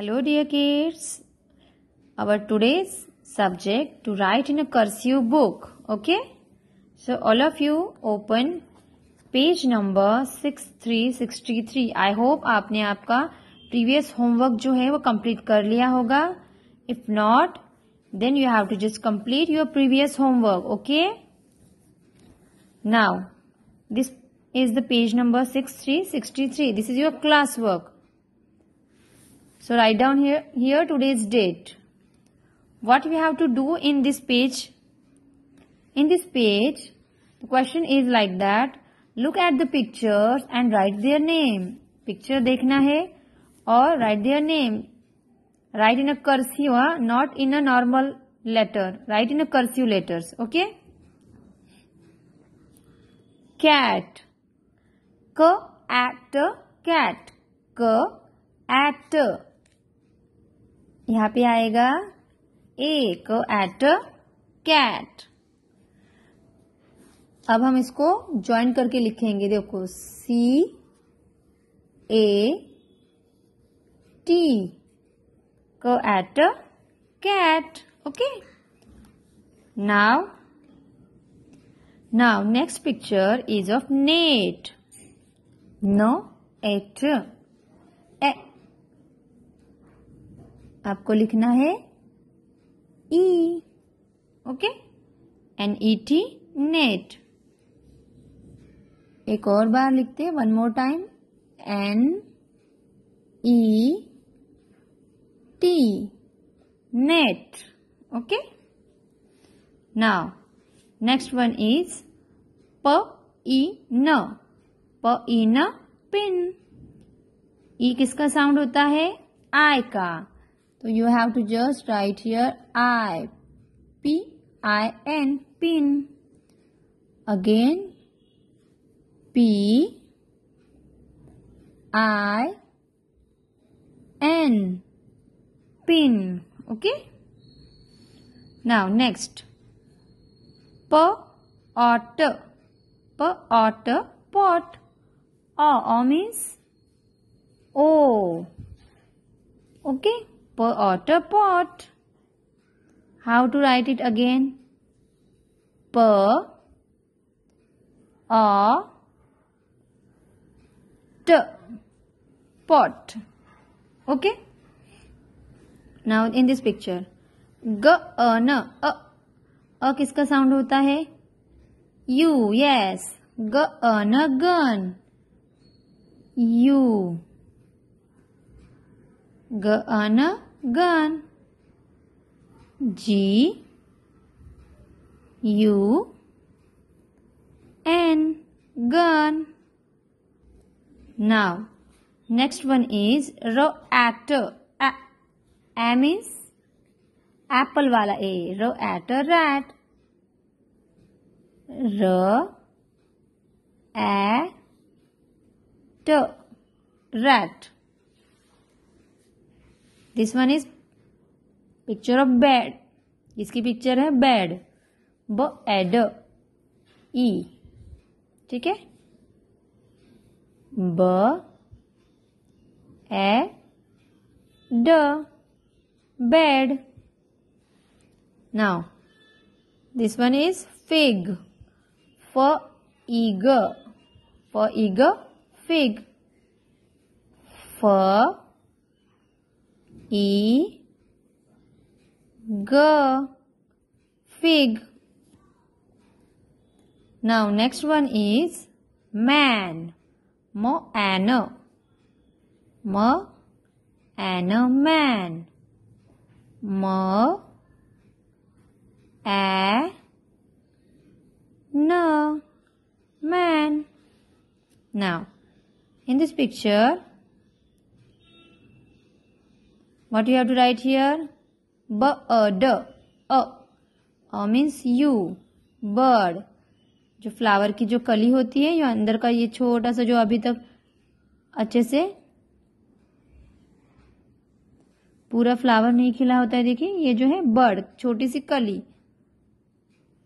Hello dear kids our today's subject to write in a cursive book okay so all of you open page number six three sixty three I hope आपने आपका previous homework जो है वो complete कर लिया होगा if not then you have to just complete your previous homework okay now this is the page number six three sixty three this is your class work So write down here, here today's date. What we have to do in this page? In this page, the question is like that. Look at the pictures and write their name. Picture dekhna hai or write their name. Write in a cursive, not in a normal letter. Write in a cursive letters. Okay? Cat. K at cat. K at यहाँ पे आएगा एक eight cat अब हम इसको join करके लिखेंगे देखो सी ए टी को at cat okay now now next picture is of net no at आपको लिखना है E e, okay N E T net एक और बार लिखते हैं one more time N E T net okay now next one is P E न प ई न पिन ई किसका साउंड होता है आय का So you have to just write here I P I N pin. Again P I N pin. Okay. Now next P or T P or pot. O, o means O. Okay. otter pot. How to write it again? P a T pot. Okay? Now in this picture. G A N A a, kiska sound hota अ किसका sound होता है U yes G u g a n a gun G U N gun now next one is ro at is apple wala a ro at a rat r a t rat this one is picture of bed इसकी पिक्चर है bed B ed E ठीक है B A D bed now this one is fig F ig F ig fig F E G Fig Now next one is man Mo ano Mo ano man Mo a no man Now in this picture what you have to write here b a e, d a e. a uh, means you bird जो flower की जो कली होती है या अंदर का ये छोटा सा जो अभी तक अच्छे से पूरा फ्लावर नहीं खिला होता है देखिए ये जो है बर्ड छोटी सी कली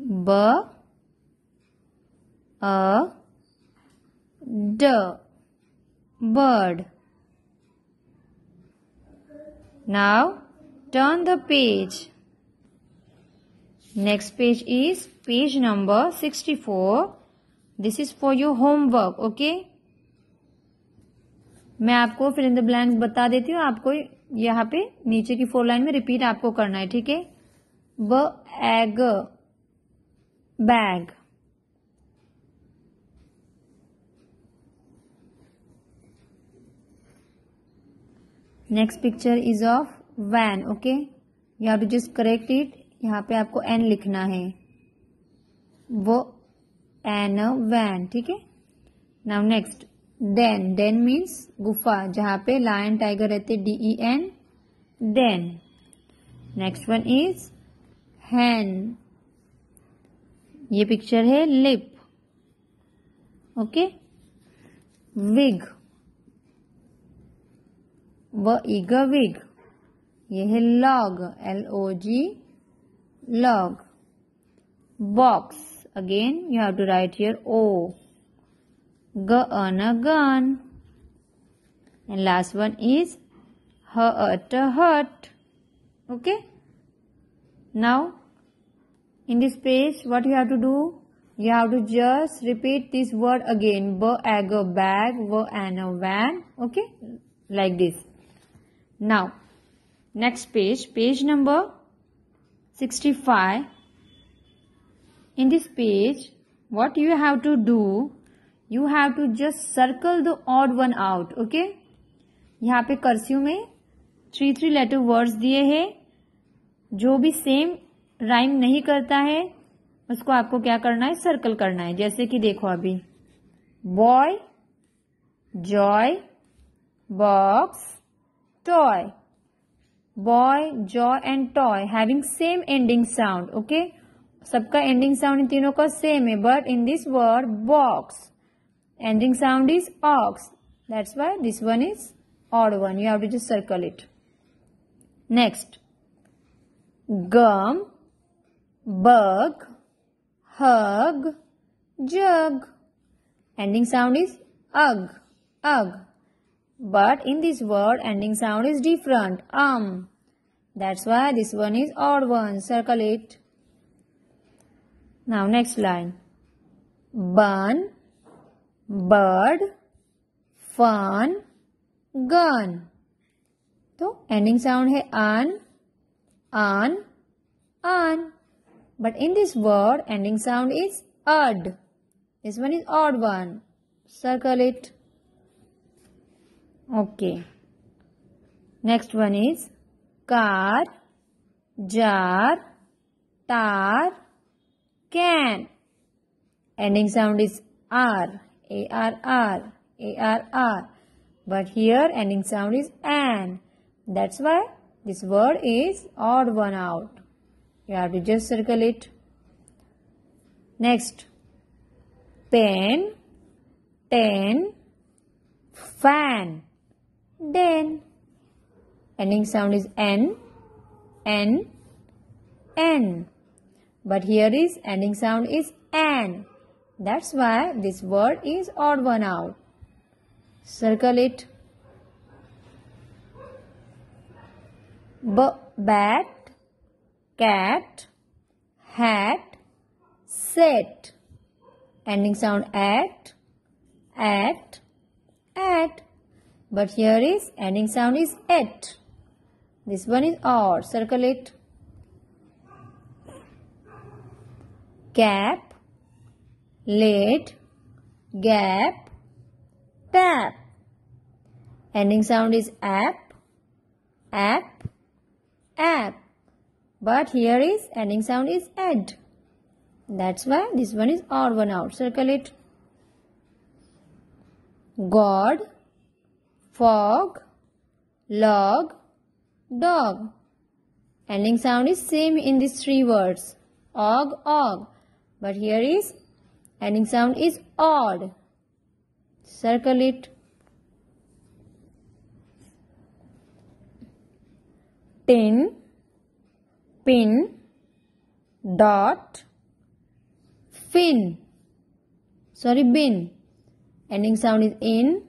B A D bird Now turn the page. Next page is page number 64. This is for your homework, okay? मैं आपको फिर इन द ब्लैंक बता देती हूँ आपको यहाँ पे नीचे की फोर लाइन में रिपीट आपको करना है ठीक है B egg bag next picture is of van okay you have to just correct it यहाँ पे आपको एन लिखना है वो एन अ वैन ठीक है now next den den means गुफा जहां पे लायन टाइगर रहते D E N den next one is hen ये पिक्चर है लिप ओके विग व इगविग यह है log L O G log box again you have to write here o gana gan and last one is hurt hurt okay now in this page what you have to do you have to just repeat this word again bag bag van okay like this now next page page number 65 in this page what you have to do you have to just circle the odd one out okay यहाँ पे cursive में three three letter words दिए हैं जो भी same rhyme नहीं करता है उसको आपको क्या करना है सर्कल करना है जैसे कि देखो अभी boy joy box toy. Boy, joy and toy having same ending sound. Okay. Sabka ending sound in tino ka same hai. But in this word box. Ending sound is ox. That's why this one is odd one. You have to just circle it. Next. Gum. Bug. Hug. Jug. Ending sound is ug. Ug. But in this word, ending sound is different. Um. That's why this one is odd one. Circle it. Now next line. Bun, bird, fun, gun. So ending sound है an, an, an. But in this word, ending sound is odd. This one is odd one. Circle it. Okay. Next one is car, jar, tar, can. Ending sound is r, a r r, a r r. But here ending sound is an. That's why this word is odd one out. You have to just circle it. Next, pen, ten, fan. Then, Ending sound is n, n, n. But here is ending sound is an. That's why this word is odd one out. Circle it. B bat, cat, hat, set. Ending sound at, at, at. But here is ending sound is et. This one is or. Circle it. Cap, late, gap, tap. Ending sound is app, app, app. But here is ending sound is ed. That's why this one is or one out. Circle it. God, fog, log, dog. Ending sound is same in these three words. Og, og. But here is ending sound is odd. Circle it. Tin, pin, dot, fin. Sorry, bin. Ending sound is in,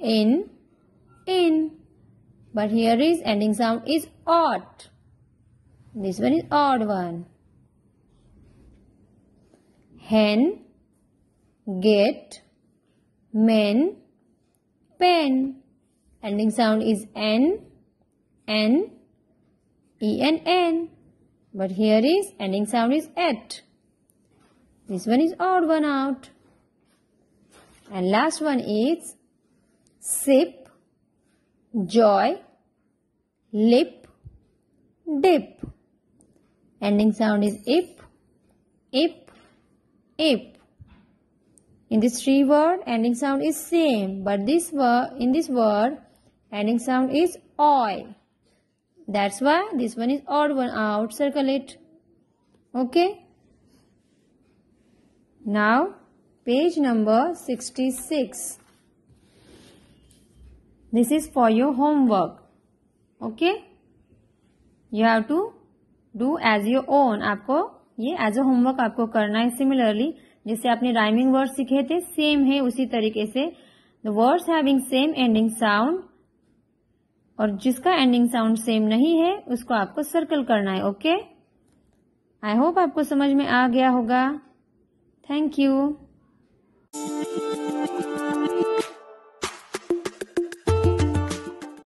in, in, But here is ending sound is ot. This one is odd one. Hen, get, men, pen. Ending sound is n, n, e n n. But here is ending sound is et. This one is odd one out. And last one is sip, joy, lip, dip. Ending sound is ip, ip, ip. In this three word, ending sound is same, but this word in this word, ending sound is oi. That's why this one is odd one out. Circle it. Okay. Now, page number 66. This is for your homework. Okay? You have to do as your own. आपको ये as a homework आपको करना है similarly जैसे आपने rhyming word सीखे थे same है उसी तरीके से the words having same ending sound और जिसका एंडिंग साउंड सेम नहीं है उसको आपको सर्कल करना है ओके आई होप आपको समझ में आ गया होगा थैंक यू